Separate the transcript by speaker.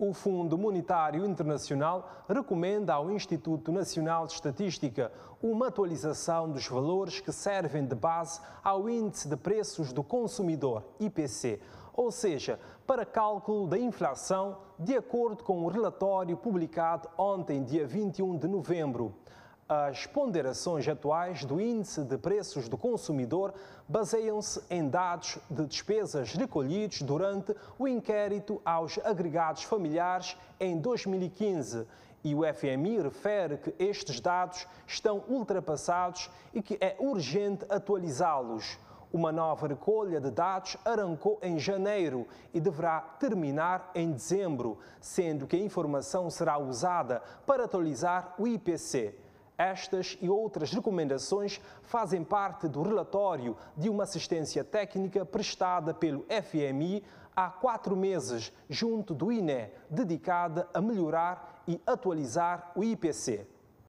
Speaker 1: o Fundo Monetário Internacional recomenda ao Instituto Nacional de Estatística uma atualização dos valores que servem de base ao Índice de Preços do Consumidor, IPC, ou seja, para cálculo da inflação, de acordo com o relatório publicado ontem, dia 21 de novembro. As ponderações atuais do Índice de Preços do Consumidor baseiam-se em dados de despesas recolhidos durante o inquérito aos agregados familiares em 2015 e o FMI refere que estes dados estão ultrapassados e que é urgente atualizá-los. Uma nova recolha de dados arrancou em janeiro e deverá terminar em dezembro, sendo que a informação será usada para atualizar o IPC. Estas e outras recomendações fazem parte do relatório de uma assistência técnica prestada pelo FMI há quatro meses junto do INE, dedicada a melhorar e atualizar o IPC.